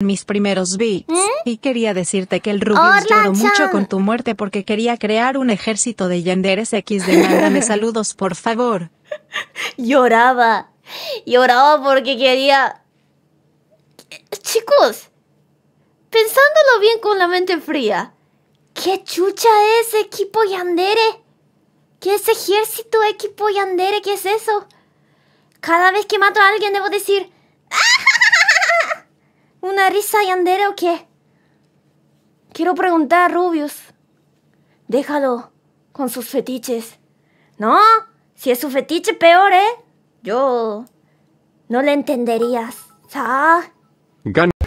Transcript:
mis primeros beats. ¿Mm? Y quería decirte que el Rubius lloró mucho con tu muerte porque quería crear un ejército de Yanderes X de Mándame saludos, por favor. Lloraba. Lloraba porque quería... Chicos, pensándolo bien con la mente fría, ¿qué chucha es equipo Yandere? ¿Qué es ejército equipo Yandere? ¿Qué es eso? Cada vez que mato a alguien debo decir y Yandere o qué? Quiero preguntar a Rubius. Déjalo con sus fetiches. No, si es su fetiche, peor, ¿eh? Yo no le entenderías. ¿Sabes?